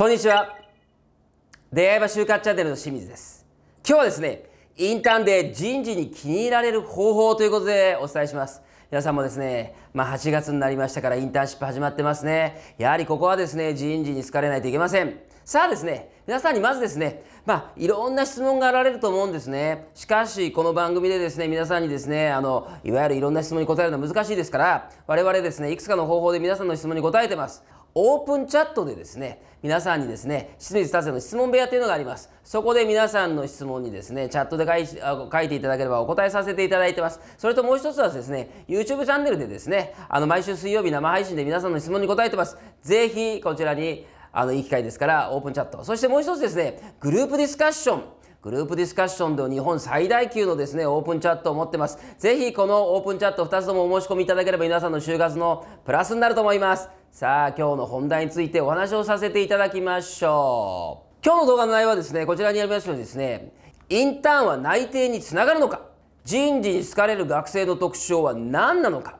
こんにちは出会い場就活チャンネルの清水です今日はですねインターンで人事に気に入られる方法ということでお伝えします皆さんもですね、まあ、8月になりましたからインターンシップ始まってますねやはりここはですね人事に好かれないといけませんさあですね皆さんにまずですねまあいろんな質問があられると思うんですねしかしこの番組でですね皆さんにですねあのいわゆるいろんな質問に答えるのは難しいですから我々ですねいくつかの方法で皆さんの質問に答えてますオープンチャットでですね皆さんにですね清水達也の質問部屋というのがありますそこで皆さんの質問にですねチャットで書いていただければお答えさせていただいてますそれともう一つはですね YouTube チャンネルでですねあの毎週水曜日生配信で皆さんの質問に答えてますぜひこちらにあのいい機会ですからオープンチャットそしてもう一つですねグループディスカッショングループディスカッションでは日本最大級のですねオープンチャットを持ってますぜひこのオープンチャット2つともお申し込みいただければ皆さんの就活のプラスになると思いますさあ今日の本題についてお話をさせていただきましょう今日の動画の内容はですねこちらにありますようにですねインターンは内定につながるのか人事に好かれる学生の特徴は何なのか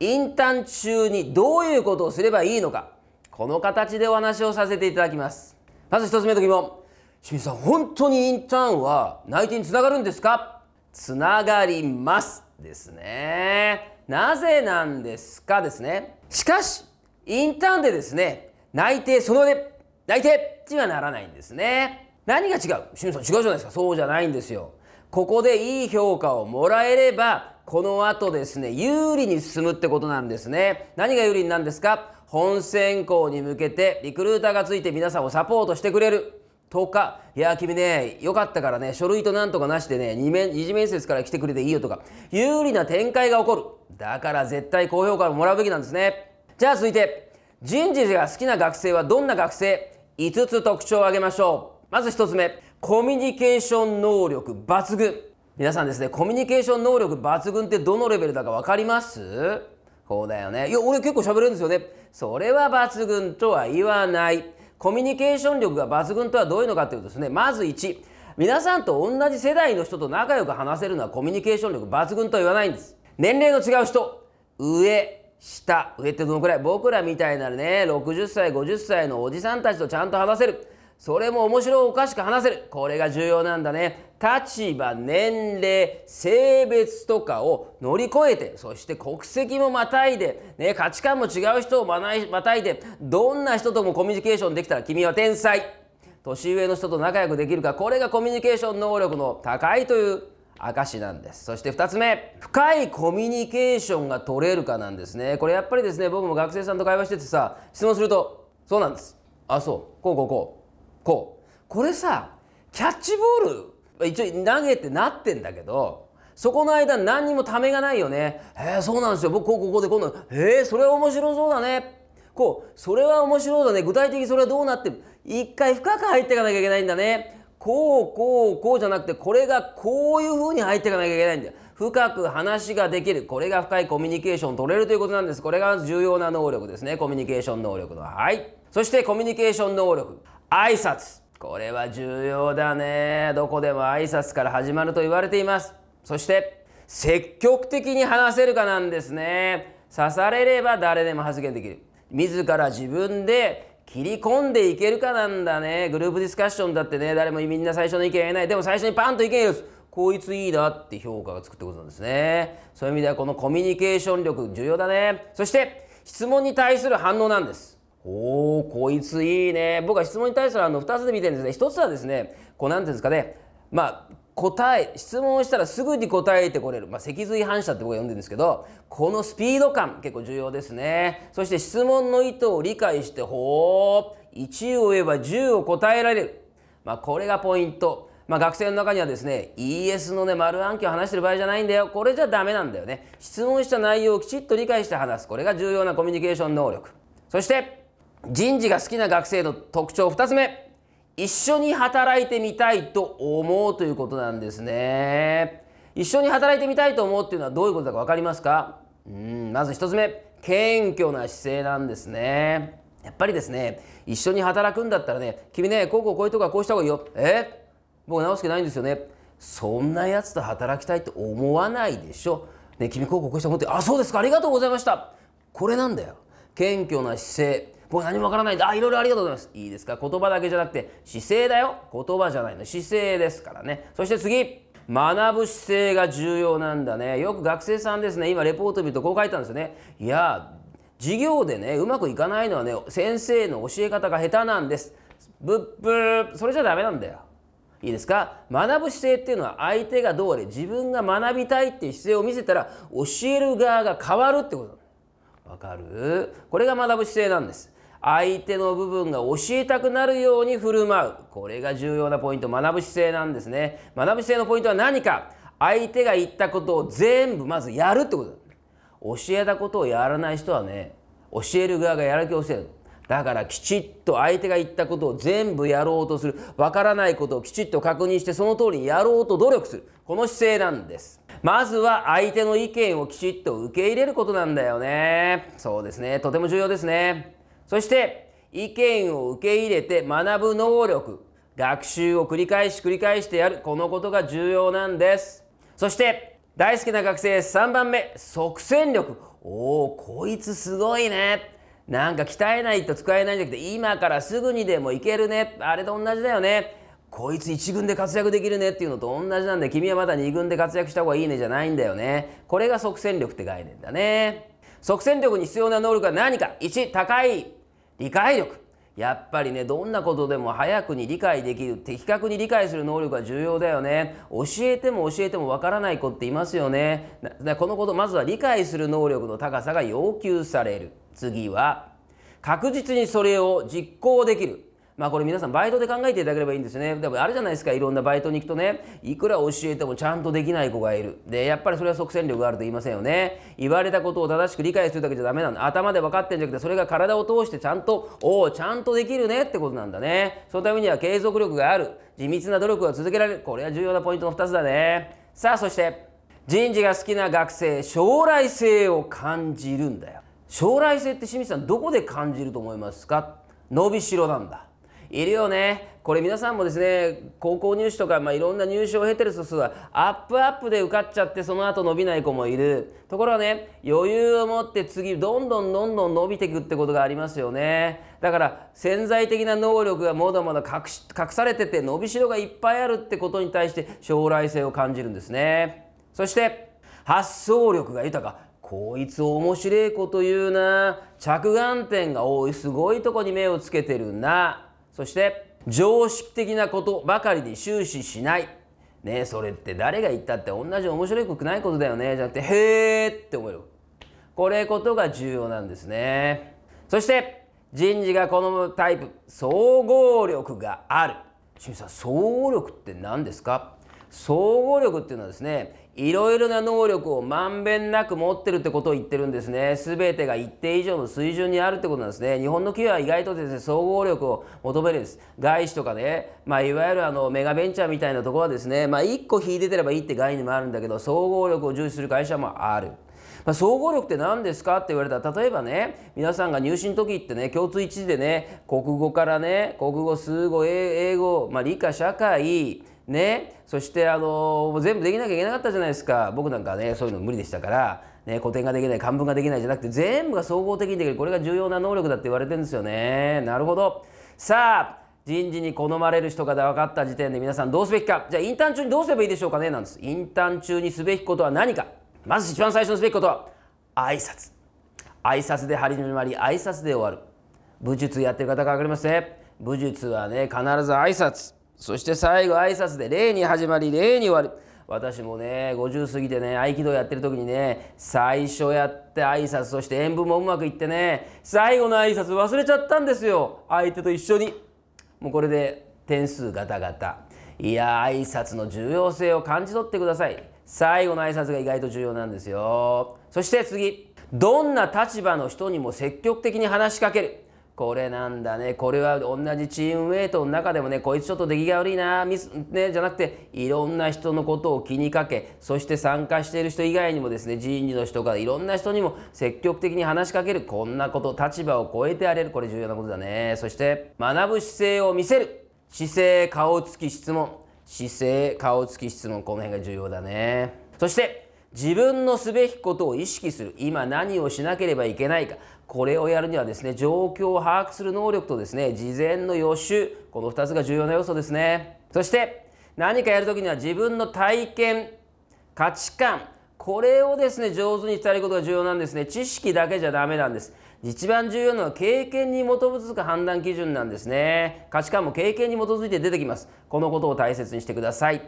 インターン中にどういうことをすればいいのかこの形でお話をさせていただきますまず1つ目の疑問清水さん本当にインターンは内定につながるんですかつながりますですねなぜなんですかですねしかしインターンでですね内定そので内定にはならないんですね何が違う清水さん違うじゃないですかそうじゃないんですよここでいい評価をもらえればこの後ですね有利に進むってことなんですね何が有利なんですか本選考に向けてリクルーターがついて皆さんをサポートしてくれる10日、いや、君ね、よかったからね、書類となんとかなしでね、二面二次面接から来てくれていいよとか、有利な展開が起こる。だから絶対高評価をもらうべきなんですね。じゃあ続いて、人事が好きな学生はどんな学生 ?5 つ特徴を挙げましょう。まず1つ目、コミュニケーション能力抜群。皆さんですね、コミュニケーション能力抜群ってどのレベルだか分かりますこうだよね。いや、俺結構喋れるんですよね。それは抜群とは言わない。コミュニケーション力が抜群とはどういうのかというとですねまず1皆さんと同じ世代の人と仲良く話せるのはコミュニケーション力抜群とは言わないんです年齢の違う人上下上ってどのくらい僕らみたいなね60歳50歳のおじさんたちとちゃんと話せるそれも面白おかしく話せるこれが重要なんだね立場年齢性別とかを乗り越えてそして国籍もまたいで、ね、価値観も違う人をまたいでどんな人ともコミュニケーションできたら君は天才年上の人と仲良くできるかこれがコミュニケーション能力の高いという証なんですそして2つ目深いコミュニケーションが取れるかなんですねこれやっぱりですね僕も学生さんと会話しててさ質問すると「そうなんです」「あそうこうこうこう」こうこれさキャッチボール一応投げてなってんだけどそこの間何にもためがないよねえー、そうなんですよ僕こうここで今度えー、それは面白そうだねこうそれは面白そうだね具体的にそれはどうなってる一回深く入っていかなきゃいけないんだねこうこうこうじゃなくてこれがこういう風に入っていかなきゃいけないんだよ深く話ができるこれが深いコミュニケーション取れるということなんですこれが重要な能力ですねコミュニケーション能力のはいそしてコミュニケーション能力挨拶これは重要だねどこでも挨拶から始まると言われていますそして積極的に話せるかなんですね刺されれば誰でも発言できる自ら自分で切り込んでいけるかなんだねグループディスカッションだってね誰もみんな最初の意見言えないでも最初にパンと意見言うこいついいなって評価がつくってことなんですねそういう意味ではこのコミュニケーション力重要だねそして質問に対する反応なんですおおこいついいね僕は質問に対するあの2つで見てるんですね1つはですねこう何ていうんですかねまあ答え質問したらすぐに答えてこれる、まあ、脊髄反射って僕は呼んでるんですけどこのスピード感結構重要ですねそして質問の意図を理解してほー1を言えば10を答えられる、まあ、これがポイント、まあ、学生の中にはですね ES のね丸暗記を話してる場合じゃないんだよこれじゃダメなんだよね質問した内容をきちっと理解して話すこれが重要なコミュニケーション能力そして人事が好きな学生の特徴2つ目一緒に働いてみたいと思うということなんですね一緒に働いてみたいと思うっていうのはどういうことだか分かりますかうんまず1つ目謙虚な姿勢なんですねやっぱりですね一緒に働くんだったらね君ねこうこうこういうとこはこうした方がいいよえ僕直す気ないんですよねそんなやつと働きたいって思わないでしょね君こうこうこうした思ってあそうですかありがとうございましたこれなんだよ謙虚な姿勢僕何もわからないんあ、いろいろありがとうございます。いいですか言葉だけじゃなくて姿勢だよ。言葉じゃないの。姿勢ですからね。そして次。学ぶ姿勢が重要なんだね。よく学生さんですね、今レポート見るとこう書いたんですよね。いや、授業でね、うまくいかないのはね、先生の教え方が下手なんです。ぶっぶそれじゃダメなんだよ。いいですか学ぶ姿勢っていうのは相手がどうあれ自分が学びたいっていう姿勢を見せたら教える側が変わるってことわかるこれが学ぶ姿勢なんです。相手の部分が教えたくなるように振る舞うこれが重要なポイント学ぶ姿勢なんですね学ぶ姿勢のポイントは何か相手が言ったことを全部まずやるってこと教えたことをやらない人はね教える側がやる気をしてるだからきちっと相手が言ったことを全部やろうとするわからないことをきちっと確認してその通りにやろうと努力するこの姿勢なんですまずは相手の意見をきちっと受け入れることなんだよねそうですねとても重要ですねそして意見を受け入れて学ぶ能力学習を繰り返し繰り返してやるこのことが重要なんですそして大好きな学生3番目即戦力おおこいつすごいねなんか鍛えないと使えないんじゃなくて今からすぐにでもいけるねあれと同じだよねこいつ1軍で活躍できるねっていうのと同じなんで君はまだ2軍で活躍した方がいいねじゃないんだよねこれが即戦力って概念だね即戦力に必要な能力は何か1高い理解力やっぱりねどんなことでも早くに理解できる的確に理解する能力が重要だよね教えても教えてもわからない子っていますよねこのことまずは理解する能力の高さが要求される次は確実にそれを実行できるまあこれ皆さんバイトで考えていただければいいんですよねでもあるじゃないですかいろんなバイトに行くとねいくら教えてもちゃんとできない子がいるでやっぱりそれは即戦力があると言いませんよね言われたことを正しく理解するだけじゃダメなの頭で分かってんじゃなくてそれが体を通してちゃんとおおちゃんとできるねってことなんだねそのためには継続力がある地道な努力が続けられるこれは重要なポイントの2つだねさあそして人事が好きな学生将来性を感じるんだよ将来性って清水さんどこで感じると思いますか伸びしろなんだいるよねこれ皆さんもですね高校入試とか、まあ、いろんな入試を経てる数はアップアップで受かっちゃってその後伸びない子もいるところはね余裕を持って次どんどんどんどん伸びていくってことがありますよねだから潜在的な能力がまだまだ隠し隠されてて伸びしろがいっぱいあるってことに対して将来性を感じるんですねそして発想力が豊かこいつ面白いこと言うな着眼点が多いすごいとこに目をつけてるなそして常識的なことばかりに終始しないねそれって誰が言ったって同じ面白くないことだよねじゃなくてへーって思えるこれことが重要なんですねそして人事が好むタイプ総合力がある清水さん総合力って何ですか総合力っていうのはですねいろいろな能力をまんべんなく持ってるってことを言ってるんですね。すべてが一定以上の水準にあるってことなんですね。日本の企業は意外とですね、総合力を求めるんです。外資とかね、まあ、いわゆるあのメガベンチャーみたいなところはですね、まあ、一個引いて出ればいいって概念もあるんだけど、総合力を重視する会社もある。まあ、総合力って何ですかって言われたら例えばね皆さんが入試の時ってね共通一次でね国語からね国語数語英語、まあ、理科社会ね、そしてあの全部できなきゃいけなかったじゃないですか僕なんかねそういうの無理でしたから、ね、古典ができない漢文ができないじゃなくて全部が総合的にできるこれが重要な能力だって言われてるんですよねなるほどさあ人事に好まれる人が分かった時点で皆さんどうすべきかじゃあインターン中にどうすればいいでしょうかねなんですインターン中にすべきことは何かまず一番最初のすべきことは挨拶挨拶で張始まり挨拶で終わる武術やってる方が分かりますね武術はね必ず挨拶そして最後挨拶で礼に始まり礼に終わる私もね50過ぎてね合気道やってる時にね最初やって挨拶そして演舞もうまくいってね最後の挨拶忘れちゃったんですよ相手と一緒にもうこれで点数ガタガタいや挨拶の重要性を感じ取ってください最後の挨拶が意外と重要なんですよそして次どんな立場の人にも積極的に話しかけるこれなんだねこれは同じチームメートの中でもねこいつちょっと出来が悪いなミス、ね、じゃなくていろんな人のことを気にかけそして参加している人以外にもですね人事の人からいろんな人にも積極的に話しかけるこんなこと立場を超えてやれるこれ重要なことだねそして学ぶ姿勢を見せる姿勢顔つき質問姿勢顔つき質問この辺が重要だねそして自分のすべきことを意識する今何をしなければいけないかこれをやるにはですね状況を把握する能力とですね事前の予習この2つが重要な要素ですねそして何かやるときには自分の体験価値観これをですね上手に伝えることが重要なんですね知識だけじゃダメなんです一番重要なのは経験に基づく判断基準なんですね価値観も経験に基づいて出てきますこのことを大切にしてください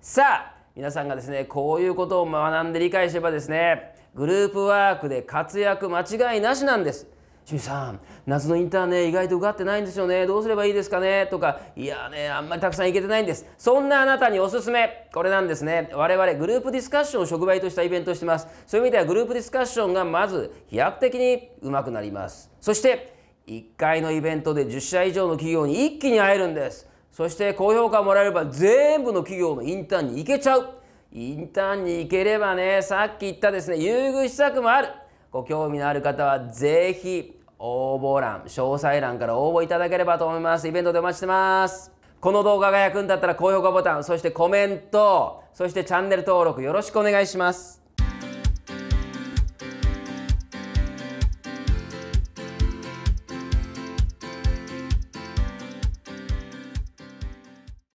さあ皆さんがですねこういうことを学んで理解すればですねグループワークで活躍間違いなしなんです。清水さん夏のインターネ意外と受かってないんですよねどうすればいいですかねとかいやねあんまりたくさんいけてないんですそんなあなたにおすすめこれなんですね我々グループディスカッションを触媒としたイベントをしてますそういう意味ではグループディスカッションがまず飛躍的にうまくなりますそして1回のイベントで10社以上の企業に一気に会えるんですそして高評価をもらえれば全部の企業のインターンに行けちゃうインターンに行ければねさっき言ったですね優遇施策もあるご興味のある方は是非応募欄詳細欄から応募いただければと思いますイベントでお待ちしてますこの動画が役に立ったら高評価ボタンそしてコメントそしてチャンネル登録よろしくお願いします